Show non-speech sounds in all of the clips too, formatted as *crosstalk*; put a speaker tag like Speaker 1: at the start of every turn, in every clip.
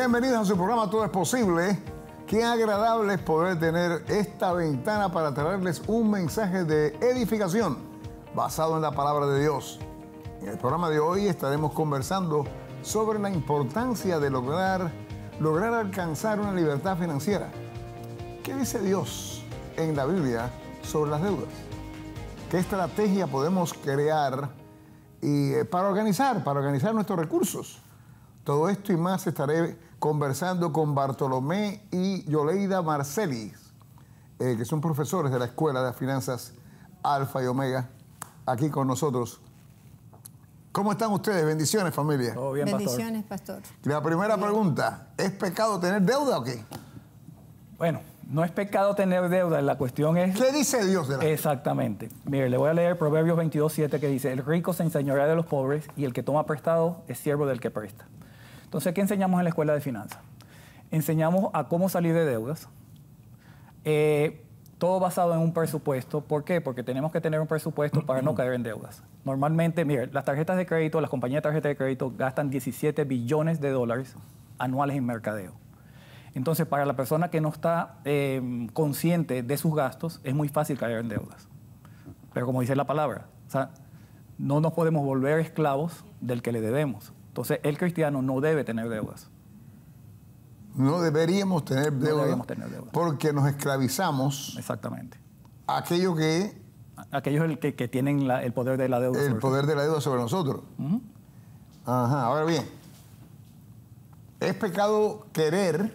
Speaker 1: Bienvenidos a su programa Todo es Posible. Qué agradable es poder tener esta ventana para traerles un mensaje de edificación basado en la palabra de Dios. En el programa de hoy estaremos conversando sobre la importancia de lograr, lograr alcanzar una libertad financiera. ¿Qué dice Dios en la Biblia sobre las deudas? ¿Qué estrategia podemos crear y, eh, para organizar, para organizar nuestros recursos? Todo esto y más estaré conversando con Bartolomé y Yoleida Marcelis, eh, que son profesores de la Escuela de Finanzas Alfa y Omega, aquí con nosotros. ¿Cómo están ustedes? Bendiciones, familia. Todo Bendiciones, pastor. La primera pregunta, ¿es pecado tener deuda o qué? Bueno, no es pecado tener deuda, la cuestión es... ¿Qué dice Dios de la
Speaker 2: Exactamente. Mire, le voy a leer Proverbios 22, 7 que dice, el rico se enseñará de los pobres y el que toma prestado es siervo del que presta. Entonces, ¿qué enseñamos en la escuela de finanzas? Enseñamos a cómo salir de deudas, eh, todo basado en un presupuesto. ¿Por qué? Porque tenemos que tener un presupuesto para no mm-hmm. caer en deudas. Normalmente, mire, las tarjetas de crédito, las compañías de tarjetas de crédito gastan 17 billones de dólares anuales en mercadeo. Entonces, para la persona que no está eh, consciente de sus gastos, es muy fácil caer en deudas. Pero como dice la palabra, no nos podemos volver esclavos del que le debemos. Entonces, el cristiano no debe tener deudas.
Speaker 1: No deberíamos tener deudas. Porque nos esclavizamos. Exactamente. aquello que.
Speaker 2: Aquellos que, que tienen el poder de la deuda. El poder de la
Speaker 1: deuda sobre nosotros. Ajá. Ahora bien, es pecado querer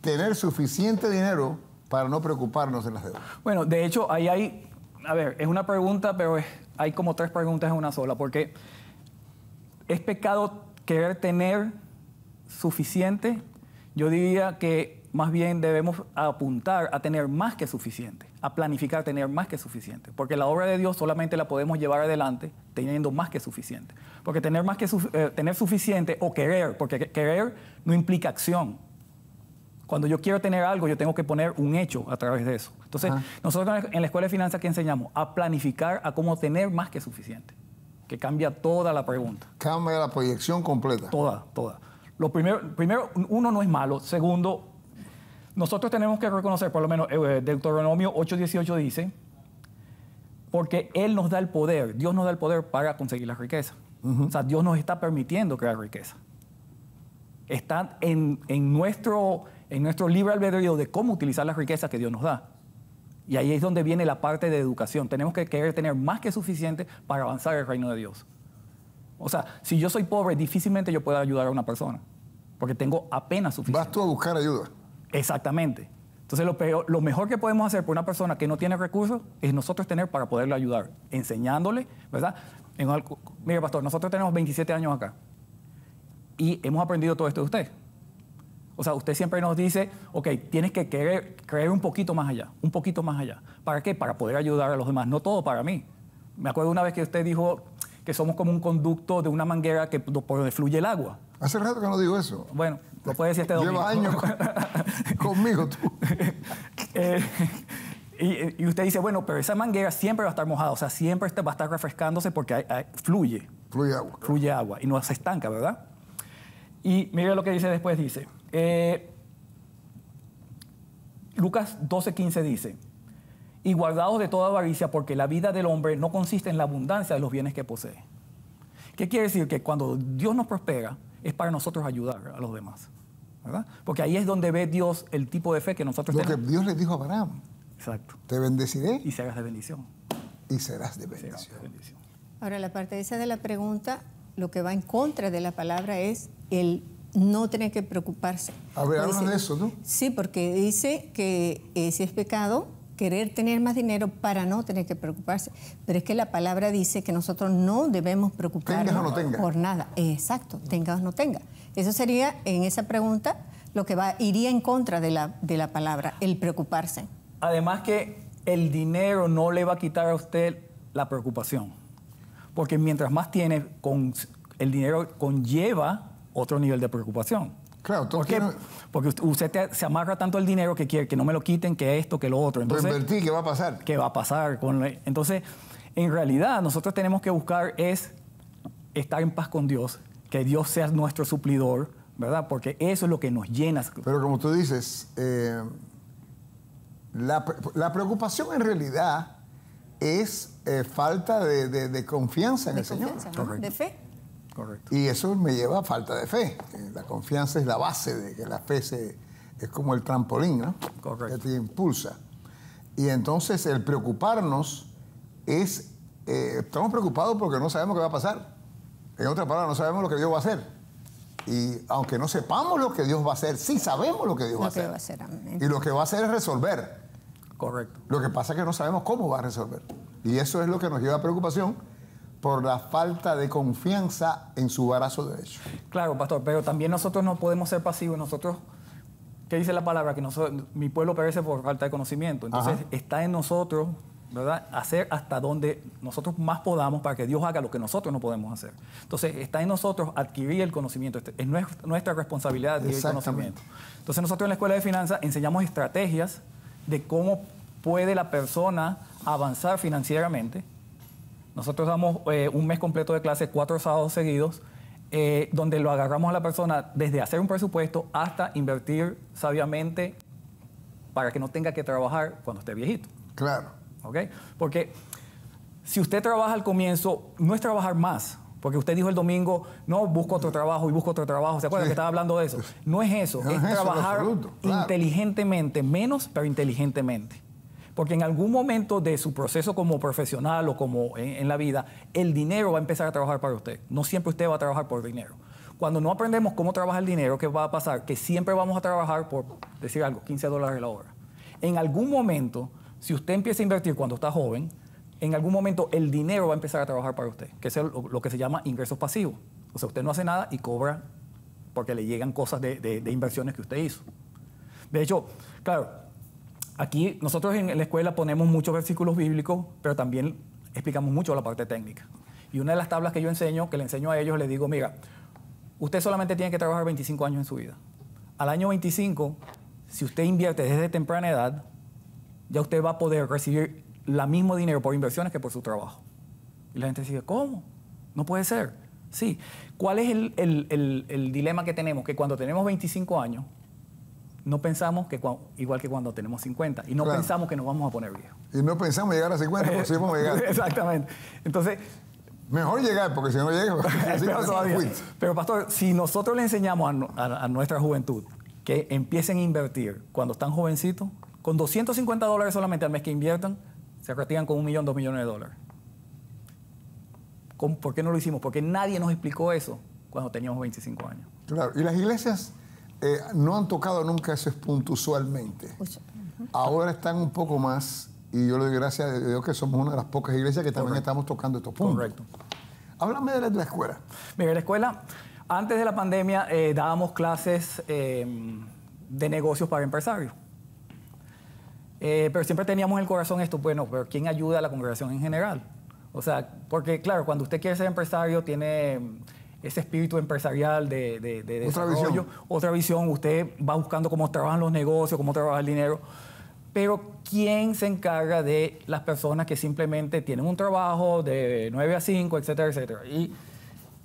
Speaker 1: tener suficiente dinero para no preocuparnos de las deudas.
Speaker 2: Bueno, de hecho, ahí hay. A ver, es una pregunta, pero hay como tres preguntas en una sola. Porque ¿Es pecado querer tener suficiente? Yo diría que más bien debemos apuntar a tener más que suficiente, a planificar tener más que suficiente, porque la obra de Dios solamente la podemos llevar adelante teniendo más que suficiente, porque tener más que eh, tener suficiente o querer, porque querer no implica acción. Cuando yo quiero tener algo, yo tengo que poner un hecho a través de eso. Entonces, nosotros en la escuela de finanzas que enseñamos a planificar a cómo tener más que suficiente que cambia toda la pregunta. Cambia la proyección completa. Toda, toda. Lo primero, primero, uno no es malo. Segundo, nosotros tenemos que reconocer, por lo menos eh, eh, Deuteronomio 8:18 dice, porque Él nos da el poder, Dios nos da el poder para conseguir la riqueza. O sea, Dios nos está permitiendo crear riqueza. Está en, nuestro, en nuestro libre albedrío de cómo utilizar la riqueza... que Dios nos da. Y ahí es donde viene la parte de educación. Tenemos que querer tener más que suficiente para avanzar el reino de Dios. O sea, si yo soy pobre, difícilmente yo pueda ayudar a una persona, porque tengo apenas suficiente. Vas tú a buscar ayuda. Exactamente. Entonces, lo, lo mejor que podemos hacer por una persona que no tiene recursos es nosotros tener para poderle ayudar, enseñándole, ¿verdad? En, mire, pastor, nosotros tenemos 27 años acá y hemos aprendido todo esto de usted. O sea, usted siempre nos dice, ok, tienes que creer un poquito más allá, un poquito más allá. ¿Para qué? Para poder ayudar a los demás, no todo para mí. Me acuerdo una vez que usted dijo que somos como un conducto de una manguera que, por donde fluye el agua.
Speaker 1: Hace rato que no digo
Speaker 2: eso. Bueno, lo puede decir este domingo. Lleva años *laughs* conmigo tú. *laughs* Eh, y, usted dice, bueno, pero esa manguera siempre va a estar mojada, o sea, siempre va a estar refrescándose porque fluye. Fluye agua. Fluye agua y no se estanca, ¿verdad? Y mire lo que dice después, dice, eh, Lucas Lucas 12:15 dice, y guardaos de toda avaricia porque la vida del hombre no consiste en la abundancia de los bienes que posee. ¿Qué quiere decir? Que cuando Dios nos prospera es para nosotros ayudar a los demás. ¿verdad? Porque ahí es donde ve
Speaker 1: Dios el tipo de fe que nosotros tenemos. Lo que Dios le dijo a Abraham. Exacto. Te bendeciré. Y serás de bendición. Y serás de bendición. serás de bendición.
Speaker 3: Ahora, la parte esa de la pregunta, lo que va en contra de la palabra es el no tiene que preocuparse. A ver, habla de eso, ¿no? Sí, porque dice que ese eh, es pecado, querer tener más dinero para no tener que preocuparse. Pero es que la palabra dice que nosotros no debemos preocuparnos no por nada. Exacto, tenga o no tenga. Eso sería en esa pregunta lo que va, iría en contra de la, de la palabra, el preocuparse.
Speaker 2: Además que el dinero no le va a quitar a usted la preocupación. Porque mientras más tiene, con, el dinero conlleva otro nivel de preocupación. Claro, Porque usted se amarra tanto el dinero que quiere que no me lo quiten, que esto, que lo otro. Entonces, invertir ¿qué va a pasar? ¿Qué va a pasar? Con Entonces, en realidad, nosotros tenemos que buscar es estar en paz con Dios, que Dios sea nuestro suplidor, ¿verdad? Porque eso es lo que nos llena. Pero como tú
Speaker 1: dices, eh, la, preocupación en realidad es eh, falta de, confianza en el Señor. De fe. Y eso me lleva a falta de fe. La confianza es la base de que la fe es como el trampolín, Que te impulsa. Y entonces el preocuparnos es, eh, estamos preocupados porque no sabemos qué va a pasar. En otra palabra no sabemos lo que Dios va a hacer. Y aunque no sepamos lo que Dios va a hacer, sí sabemos lo que Dios va, a hacer. Y lo que va a hacer es resolver. Correcto. Lo que pasa es que no sabemos cómo va a resolver. Y eso es lo que nos lleva a preocupación por la falta de confianza en su brazo derecho. Claro, pastor, pero también nosotros no podemos ser pasivos. Nosotros, ¿qué dice
Speaker 2: la palabra? Que nosotros, mi pueblo perece por falta de conocimiento. Entonces está en nosotros, ¿verdad? Hacer hasta donde nosotros más podamos para que Dios haga lo que nosotros no podemos hacer. Entonces está en nosotros adquirir el conocimiento. Este, es nuestra responsabilidad adquirir el conocimiento. Entonces nosotros en la Escuela de Finanzas enseñamos estrategias de cómo puede la persona avanzar financieramente nosotros damos eh, un mes completo de clases, cuatro sábados seguidos, eh, donde lo agarramos a la persona desde hacer un presupuesto hasta invertir sabiamente para que no tenga que trabajar cuando esté viejito. Claro. ¿Ok? Porque si usted trabaja al comienzo, no es trabajar más. Porque usted dijo el domingo, no, busco otro trabajo y busco otro trabajo. ¿Se acuerda que estaba hablando de eso? No es eso, es, trabajar inteligentemente, menos, pero inteligentemente. Porque en algún momento de su proceso como profesional o como en, la vida, el dinero va a empezar a trabajar para usted. No siempre usted va a trabajar por dinero. Cuando no aprendemos cómo trabaja el dinero, ¿qué va a pasar? Que siempre vamos a trabajar por, decir algo, 15 dólares la hora. En algún momento, si usted empieza a invertir cuando está joven, en algún momento el dinero va a empezar a trabajar para usted, que es lo, que se llama ingresos pasivos. O sea, usted no hace nada y cobra porque le llegan cosas de, de inversiones que usted hizo. De hecho, claro, aquí nosotros en la escuela ponemos muchos versículos bíblicos, pero también explicamos mucho la parte técnica. Y una de las tablas que yo enseño, que le enseño a ellos, les digo, mira, usted solamente tiene que trabajar 25 años en su vida. Al año 25, si usted invierte desde temprana edad, ya usted va a poder recibir el mismo dinero por inversiones que por su trabajo. Y la gente dice, ¿cómo? No puede ser. Sí. ¿Cuál es el, el dilema que tenemos? Que cuando tenemos 25 años, no pensamos que igual que cuando tenemos 50 y no pensamos que nos vamos a poner viejos.
Speaker 1: Y no pensamos llegar a 50, pero sí vamos a llegar. *laughs* Exactamente. Entonces... Mejor llegar, porque si no llegamos...
Speaker 2: *laughs* pero, pastor, si nosotros le enseñamos a, nuestra juventud que empiecen a invertir cuando están jovencitos, con 250 dólares solamente al mes que inviertan, se practican con un millón, dos millones de dólares. ¿Por qué no lo hicimos? Porque nadie nos explicó eso
Speaker 1: cuando teníamos 25 años. Claro, y las iglesias eh, no han tocado nunca esos puntos usualmente. Ahora están un poco más, y yo le doy gracias a Dios que somos una de las pocas iglesias que también estamos tocando estos puntos. Correcto. Háblame de la escuela. Mira, la
Speaker 2: escuela, antes de la pandemia eh, dábamos clases em, de negocios para empresarios. Eh, pero siempre teníamos en el corazón esto, bueno, pero ¿quién ayuda a la congregación en general? O sea, porque claro, cuando usted quiere ser empresario, tiene ese espíritu empresarial de, desarrollo, otra visión. Usted va buscando cómo trabajan los negocios, cómo trabaja el dinero. Pero ¿quién se encarga de las personas que simplemente tienen un trabajo de 9 a 5, etcétera, etcétera? Y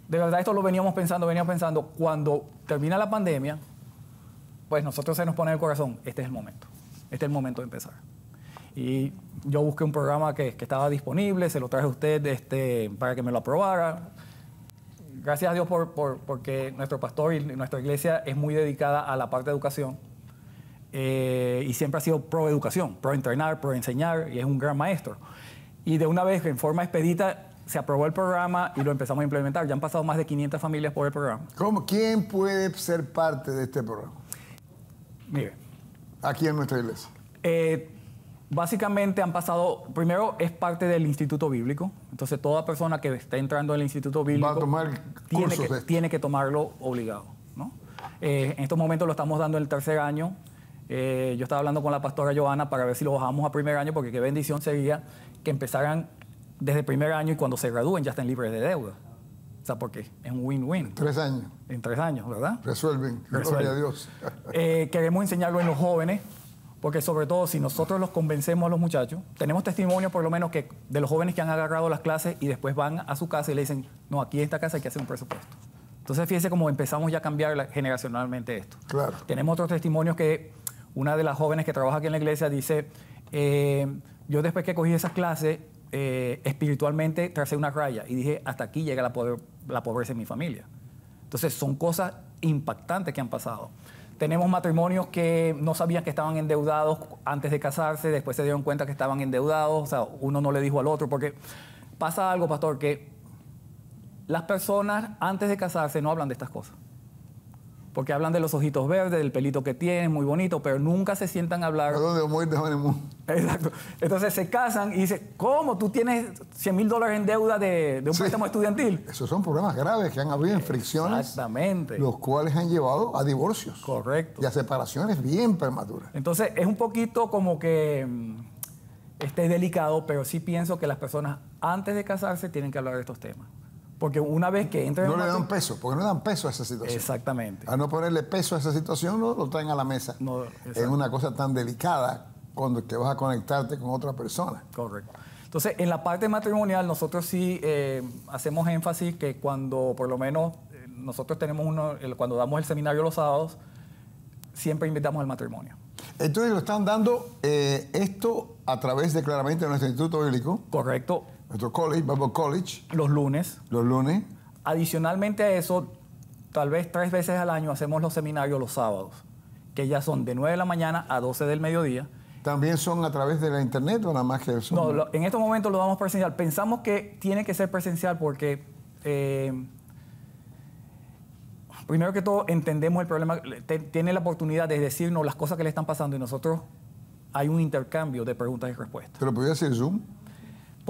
Speaker 2: de verdad esto lo veníamos pensando, veníamos pensando, cuando termina la pandemia, pues nosotros se nos pone el corazón, este es el momento, este es el momento de empezar. Y yo busqué un programa que, que estaba disponible, se lo traje a usted este, para que me lo aprobara gracias a Dios por, porque nuestro pastor y nuestra iglesia es muy dedicada a la parte de educación eh, y siempre ha sido pro educación, pro entrenar, pro enseñar y es un gran maestro. Y de una vez, en forma expedita, se aprobó el programa y lo empezamos a implementar. Ya han pasado más de 500 familias por el programa.
Speaker 1: ¿Cómo? ¿Quién puede ser parte de este programa?
Speaker 2: Mire. Aquí en nuestra iglesia. Eh, Básicamente han pasado, primero es parte del Instituto Bíblico, entonces toda persona que está entrando en el Instituto Bíblico a tomar tiene, que, tiene, que, tomarlo obligado. Eh, en estos momentos lo estamos dando en el tercer año. Eh, yo estaba hablando con la pastora Joana para ver si lo bajamos a primer año, porque qué bendición sería que empezaran desde primer año y cuando se gradúen ya estén libres de deuda. O sea, porque es un win-win. Tres años. En tres años,
Speaker 1: ¿verdad? Resuelven,
Speaker 2: Resuelven. a Dios. Eh, queremos enseñarlo en los jóvenes, porque sobre todo si nosotros los convencemos a los muchachos, tenemos testimonios por lo menos que de los jóvenes que han agarrado las clases y después van a su casa y le dicen, no, aquí en esta casa hay que hacer un presupuesto. Entonces fíjense cómo empezamos ya a cambiar generacionalmente esto. Claro. Tenemos otros testimonios que una de las jóvenes que trabaja aquí en la iglesia dice, eh, yo después que cogí esas clases, eh, espiritualmente tracé una raya y dije, hasta aquí llega la, la pobreza en mi familia. Entonces son cosas impactantes que han pasado. Tenemos matrimonios que no sabían que estaban endeudados antes de casarse, después se dieron cuenta que estaban endeudados, o sea, uno no le dijo al otro, porque pasa algo, pastor, que las personas antes de casarse no hablan de estas cosas. Porque hablan de los ojitos verdes, del pelito que tienen, muy bonito, pero nunca se sientan a hablar. de Exacto. Entonces se casan y dicen, ¿cómo
Speaker 1: tú tienes 100 mil dólares en deuda de, un préstamo estudiantil? Esos son problemas graves que han habido en fricciones. Exactamente. Los cuales han llevado a divorcios. Correcto. Y a separaciones bien prematuras.
Speaker 2: Entonces es un poquito como que mm, este es delicado, pero sí pienso que las personas antes de casarse tienen que hablar de estos temas.
Speaker 1: Porque una vez que entran... No le dan peso, porque no le dan peso a esa situación. Exactamente. A no ponerle peso a esa situación, no lo traen a la mesa. No, es una cosa tan delicada cuando te vas a conectarte con otra persona. Correcto. Entonces,
Speaker 2: en la parte matrimonial, nosotros sí eh, hacemos énfasis que cuando, por lo menos, eh, nosotros tenemos uno, cuando damos el seminario los sábados, siempre invitamos al matrimonio.
Speaker 1: Entonces lo están dando eh, esto a través de claramente nuestro Instituto Bíblico. Correcto. Nuestro college, Bible College. Los lunes. Los lunes. Adicionalmente a
Speaker 2: eso, tal vez tres veces al año hacemos los seminarios los sábados, que ya son de 9 de la mañana a 12 del mediodía. ¿También son a través de la internet o nada más que eso? No, en estos momentos lo damos presencial. Pensamos que tiene que ser presencial porque, eh, primero que todo, entendemos el problema. tiene la oportunidad de decirnos las cosas que le están pasando y nosotros hay un intercambio de preguntas y respuestas.
Speaker 1: ¿Pero podría ser Zoom?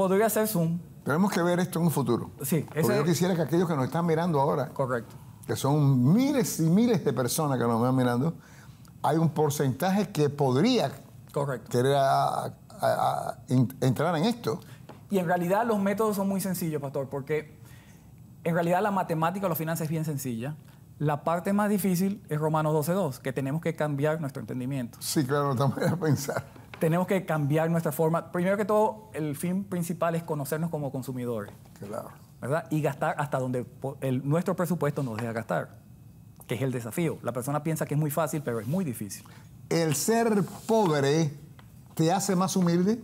Speaker 1: podría ser Zoom. Tenemos que ver esto en un futuro. Sí, yo quisiera que aquellos que nos están mirando ahora, correcto, que son miles y miles de personas que nos están mirando, hay un porcentaje que podría correcto. querer entrar en esto.
Speaker 2: Y en realidad los métodos son muy sencillos, pastor, porque en realidad la matemática o la finanzas es bien sencilla. La parte más difícil es Romanos 12.2, que tenemos que cambiar nuestro entendimiento. Sí, claro, también a pensar tenemos que cambiar nuestra forma. Primero que todo, el fin principal es conocernos como consumidores. Claro. ¿Verdad? Y gastar hasta donde nuestro presupuesto nos deja gastar, que es el desafío. La persona piensa que es muy fácil, pero es muy difícil. ¿El ser
Speaker 1: pobre te hace
Speaker 2: más humilde?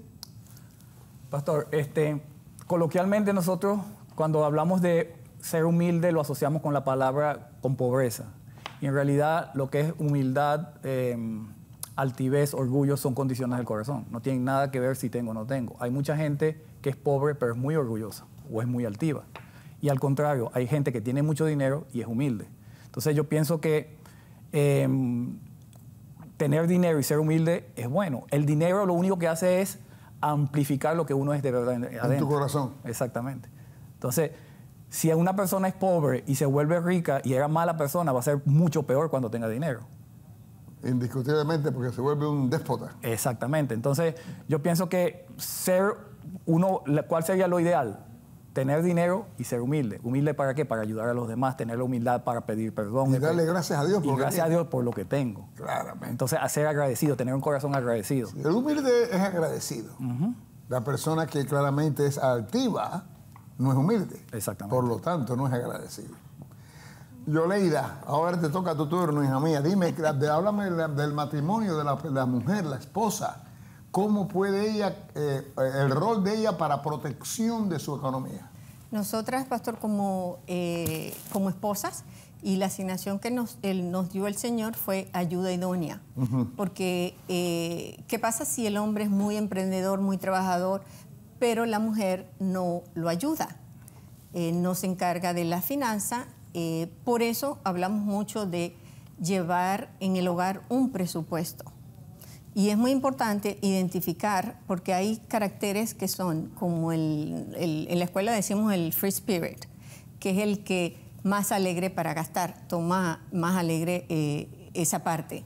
Speaker 2: Pastor, este, coloquialmente nosotros cuando hablamos de ser humilde lo asociamos con la palabra con pobreza. Y en realidad lo que es humildad... Eh, altivez, orgullo son condiciones del corazón. No tienen nada que ver si tengo o no tengo. Hay mucha gente que es pobre pero es muy orgullosa o es muy altiva. Y al contrario, hay gente que tiene mucho dinero y es humilde. Entonces yo pienso que em, tener dinero y ser humilde es bueno. El dinero lo único que hace es amplificar lo que uno es de verdad En tu corazón. Exactamente. Entonces, si una persona es pobre y se vuelve rica y era mala persona, va a ser mucho peor cuando tenga dinero. Indiscutiblemente, porque se vuelve un déspota. Exactamente. Entonces, yo pienso que ser uno, ¿cuál sería lo ideal? Tener dinero y ser humilde. ¿Humilde para qué? Para ayudar a los demás, tener la humildad para pedir perdón. Y darle gracias a Dios por lo gracias que a Dios por lo que tengo. Claramente. Entonces, a ser
Speaker 1: agradecido, tener un corazón agradecido. el humilde es agradecido. La persona que claramente es altiva no es humilde. Exactamente. Por lo tanto, no es agradecido. Yoleida, ahora te toca tu turno, hija mía. Dime, háblame del matrimonio de la, mujer, la esposa. ¿Cómo puede ella, eh, el rol de ella para protección de su economía?
Speaker 3: Nosotras, pastor, como, eh, como esposas, y la asignación que nos, nos dio el Señor fue ayuda idónea. Porque, eh, ¿qué pasa si el hombre es muy emprendedor, muy trabajador, pero la mujer no lo ayuda? no se encarga de la finanza, eh, por eso hablamos mucho de llevar en el hogar un presupuesto. Y es muy importante identificar, porque hay caracteres que son, como en la escuela decimos el free spirit, que es el que más alegre para gastar, toma más alegre eh, esa parte.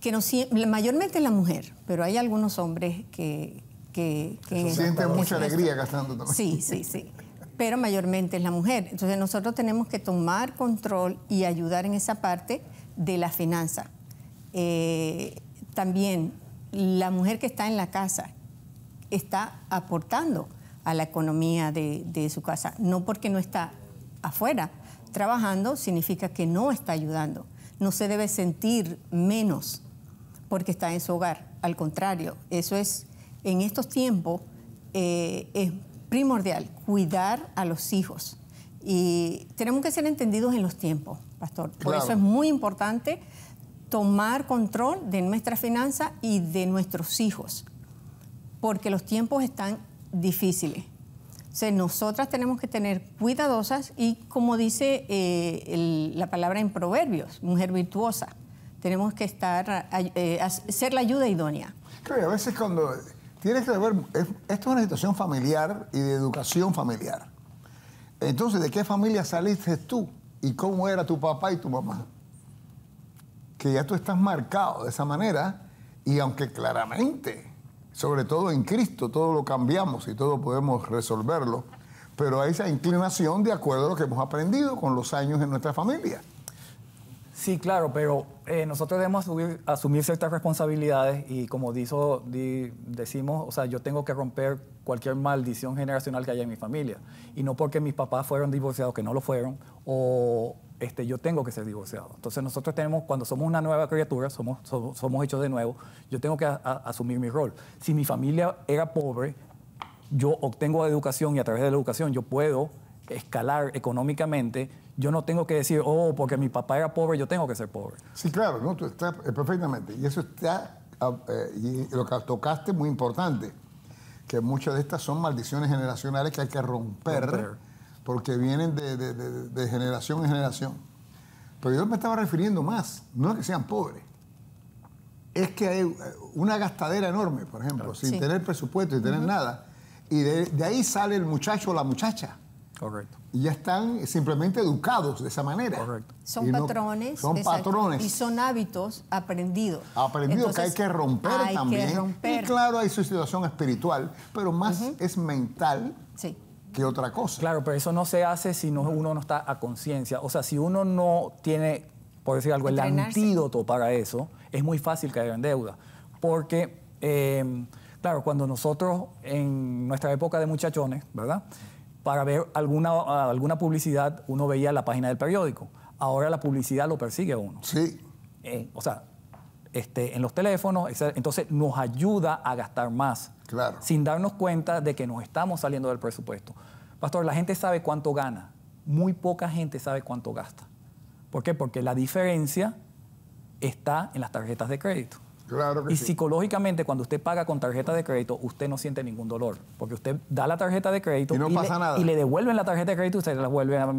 Speaker 3: Que no, mayormente la mujer, pero hay algunos hombres que... que, que sienten mucha alegría gastando Sí, sí, sí pero mayormente es la mujer. Entonces nosotros tenemos que tomar control y ayudar en esa parte de la finanza. Eh, también la mujer que está en la casa está aportando a la economía de, su casa, no porque no está afuera trabajando significa que no está ayudando, no se debe sentir menos porque está en su hogar, al contrario, eso es, en estos tiempos eh, es primordial, cuidar a los hijos. Y tenemos que ser entendidos en los tiempos, pastor. Por eso es muy importante tomar control de nuestra finanza y de nuestros hijos, porque los tiempos están difíciles. O sea, nosotras tenemos que tener cuidadosas y como dice eh, la palabra en Proverbios, mujer virtuosa, tenemos que estar, eh, eh, ser la ayuda idónea.
Speaker 1: Creo que a veces cuando Tienes que ver, esto es una situación familiar y de educación familiar. Entonces, ¿de qué familia saliste tú? ¿Y cómo era tu papá y tu mamá? Que ya tú estás marcado de esa manera y aunque claramente, sobre todo en Cristo, todo lo cambiamos y todo podemos resolverlo, pero hay esa inclinación de acuerdo a lo que hemos aprendido con los años en nuestra familia. Sí, claro, pero eh, nosotros debemos asumir, ciertas
Speaker 2: responsabilidades y como decimos, o sea, yo tengo que romper cualquier maldición generacional que haya en mi familia. Y no porque mis papás fueron divorciados, que no lo fueron, o este, yo tengo que ser divorciado. Entonces nosotros tenemos, cuando somos una nueva criatura, somos, somos, hechos de nuevo, yo tengo que asumir mi rol. Si mi familia era pobre, yo obtengo educación y a través de la educación yo puedo escalar económicamente, yo no tengo que
Speaker 1: decir, oh, porque mi papá era pobre, yo tengo que ser pobre. Sí, claro, eh, perfectamente. Y eso está, ah, eh, lo que tocaste muy importante, que muchas de estas son maldiciones generacionales que hay que romper, porque vienen de, generación en generación. Pero yo me estaba refiriendo más, no es que sean pobres, es que hay eh, una gastadera enorme, por ejemplo, sin tener presupuesto, y tener nada, y de ahí sale el muchacho o la muchacha Correcto. Y ya están simplemente educados de esa manera. Correcto. Son patrones. patrones. Y
Speaker 3: son hábitos aprendidos. Aprendidos que hay que romper también. Y
Speaker 1: claro, hay su situación espiritual, pero más es mental.
Speaker 2: que otra cosa. Claro, pero eso no se hace si uno no está a conciencia. O sea, si uno no tiene, por decir algo, el antídoto para eso, es muy fácil caer en deuda. Porque, eh, claro, cuando nosotros en nuestra época de muchachones, ¿verdad? para ver alguna, alguna publicidad, uno veía la página del periódico. Ahora la publicidad lo persigue a uno. Sí. Eh, o sea, este, en los teléfonos, entonces nos ayuda a gastar más. Claro. Sin darnos cuenta de que nos estamos saliendo del presupuesto. Pastor, la gente sabe cuánto gana. Muy poca gente sabe cuánto gasta. ¿Por qué? Porque la diferencia está en las tarjetas de crédito y psicológicamente, cuando usted paga con tarjeta de crédito, usted no siente ningún dolor. Porque usted da la tarjeta de crédito y, no pasa le, nada. y le, devuelven la tarjeta de crédito y usted la vuelve a,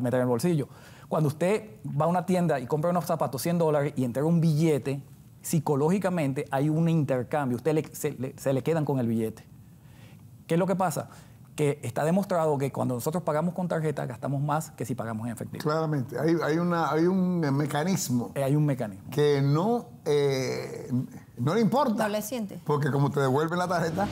Speaker 2: meter en el bolsillo. Cuando usted va a una tienda y compra unos zapatos 100 dólares y entrega un billete, psicológicamente hay un intercambio. Usted se, le, se le quedan con el billete. ¿Qué es lo que pasa? que está demostrado que cuando nosotros pagamos con tarjeta gastamos más que si pagamos en efectivo. Claramente,
Speaker 1: hay, una, hay un mecanismo. Eh, hay un mecanismo. Que no, eh, no le importa. No le siente. Porque como te devuelven la tarjeta...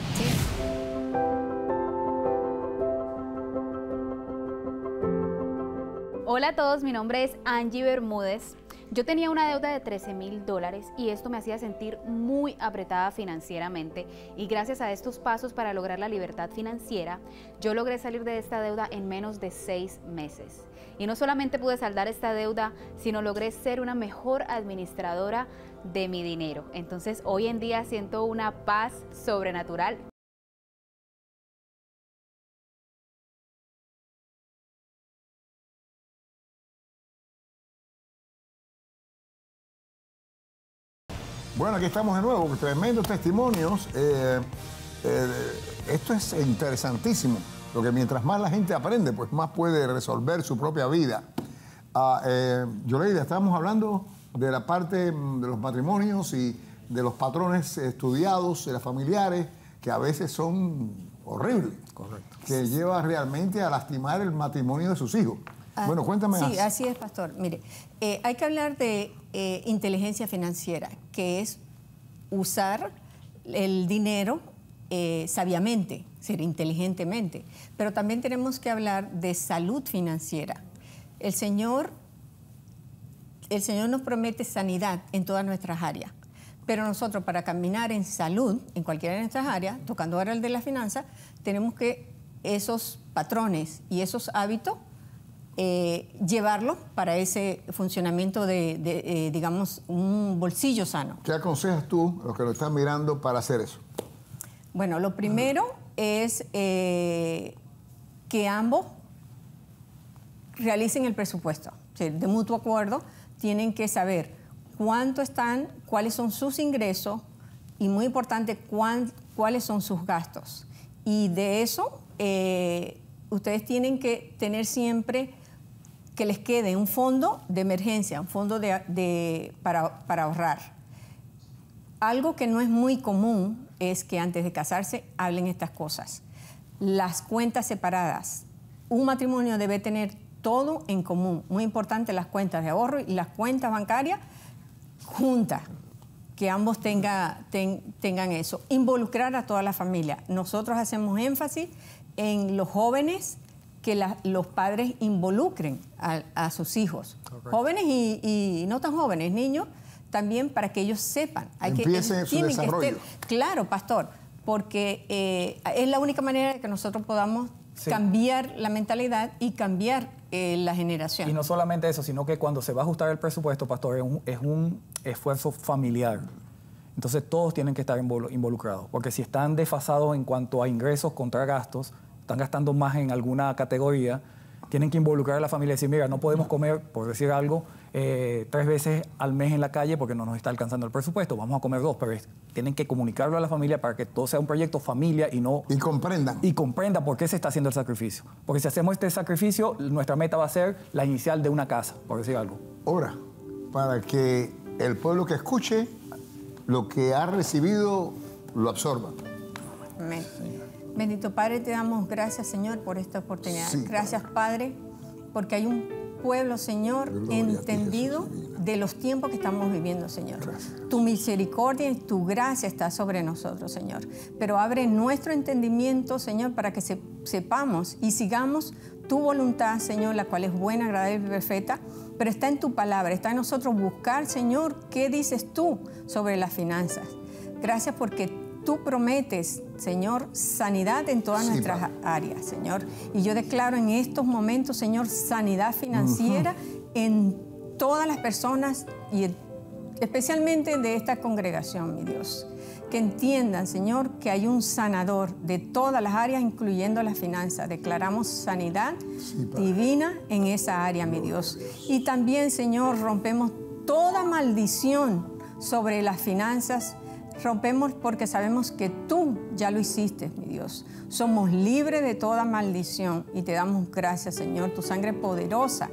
Speaker 2: Hola a todos, mi nombre es Angie Bermúdez. Yo tenía una deuda de 13 mil dólares y esto me hacía sentir muy apretada financieramente y gracias a estos pasos para lograr la libertad financiera, yo logré salir de esta deuda en menos de seis meses. Y no solamente pude saldar esta deuda, sino logré ser una mejor administradora de mi dinero. Entonces hoy en día siento una paz sobrenatural.
Speaker 1: bueno, aquí estamos de nuevo, tremendos testimonios. Eh, eh, esto es interesantísimo, porque mientras más la gente aprende, pues más puede resolver su propia vida. Ah, eh, Yoleida, estábamos hablando de la parte mm, de los matrimonios y de los patrones estudiados, de las familiares, que a veces son horribles. Correcto. Que lleva realmente a lastimar el matrimonio de sus hijos. Ah, bueno, cuéntame. Sí,
Speaker 3: así es, Pastor. Mire, eh, hay que hablar de eh, inteligencia financiera, que es usar el dinero eh, sabiamente, ser inteligentemente. Pero también tenemos que hablar de salud financiera. El Señor, el Señor nos promete sanidad en todas nuestras áreas. Pero nosotros para caminar en salud, en cualquiera de nuestras áreas, tocando ahora el de la finanza, tenemos que esos patrones y esos hábitos eh, llevarlo para ese funcionamiento de, eh, digamos, un bolsillo sano. ¿Qué aconsejas
Speaker 1: tú a los que lo están mirando para hacer eso?
Speaker 3: Bueno, lo primero es eh, que ambos realicen el presupuesto. de mutuo acuerdo, tienen que saber cuánto están, cuáles son sus ingresos y, muy importante, cuáles son sus gastos. Y de eso, ustedes tienen que tener siempre que les quede un fondo de emergencia, un fondo de, para, ahorrar. Algo que no es muy común es que antes de casarse hablen estas cosas. Las cuentas separadas. Un matrimonio debe tener todo en común. Muy importante las cuentas de ahorro y las cuentas bancarias juntas. Que ambos tengan eso. Involucrar a toda la familia. Nosotros hacemos énfasis en los jóvenes que los padres involucren a, sus hijos, jóvenes y, no tan jóvenes, niños, también para que ellos sepan. que, su claro, pastor, porque eh, es la única manera de que nosotros podamos cambiar la mentalidad y cambiar eh, la generación. Y no
Speaker 2: solamente eso, sino que cuando se va a ajustar el presupuesto, pastor, es un, es un esfuerzo familiar. Entonces todos tienen que estar involucrados, porque si están desfasados en cuanto a ingresos contra gastos, están gastando más en alguna categoría, tienen que involucrar a la familia y decir, mira, no podemos comer, por decir algo, eh, tres veces al mes en la calle porque no nos está alcanzando el presupuesto, vamos a comer dos, pero tienen que comunicarlo a la familia para que todo sea un proyecto familia y no... Y comprendan. Y comprenda por qué se está haciendo el sacrificio. Porque si hacemos este sacrificio, nuestra meta va a ser la inicial de una casa,
Speaker 1: por decir algo. Ahora, para que el pueblo que escuche lo que ha recibido lo absorba.
Speaker 3: Amén. Bendito Padre, te damos gracias, Señor, por esta oportunidad. gracias, Padre, porque hay un pueblo, Señor, entendido de los tiempos que estamos viviendo, Señor. Tu misericordia y tu gracia está sobre nosotros, Señor. Pero abre nuestro entendimiento, Señor, para que sepamos y sigamos tu voluntad, Señor, la cual es buena, agradable y perfecta, pero está en tu palabra, está en nosotros buscar, Señor, qué dices tú sobre las finanzas. Gracias porque tú prometes, Señor, sanidad en todas nuestras áreas, Señor. Y yo declaro en estos momentos, Señor, sanidad financiera en todas las personas y especialmente de esta congregación, mi Dios. Que entiendan, Señor, que hay un sanador de todas las áreas, incluyendo las finanzas. Declaramos sanidad divina en esa área, mi Dios. Y también, Señor, rompemos toda maldición sobre las finanzas rompemos porque sabemos que tú ya lo hiciste, mi Dios. Somos libres de toda maldición y te damos gracias, Señor, tu sangre poderosa,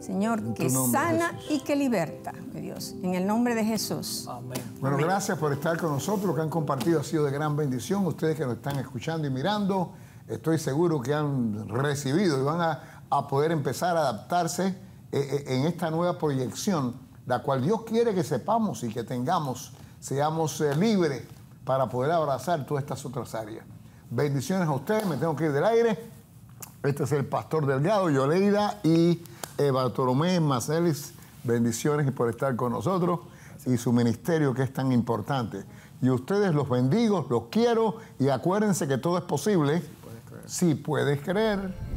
Speaker 3: Señor, que sana y que liberta, mi Dios. En el nombre de Jesús. Amén.
Speaker 1: Bueno, gracias por estar con nosotros, que han compartido ha sido de gran bendición. Ustedes que nos están escuchando y mirando, estoy seguro que han recibido y van a poder empezar a adaptarse eh, eh, en esta nueva proyección, la cual Dios quiere que sepamos y que tengamos seamos eh, libres para poder abrazar todas estas otras áreas. Bendiciones a ustedes, me tengo que ir del aire. Este es el pastor Delgado, Yoleida y eh, Bartolomé Macelis. Bendiciones por estar con nosotros y su ministerio que es tan importante. Y ustedes los bendigo, los quiero y acuérdense que todo es posible Si puedes creer.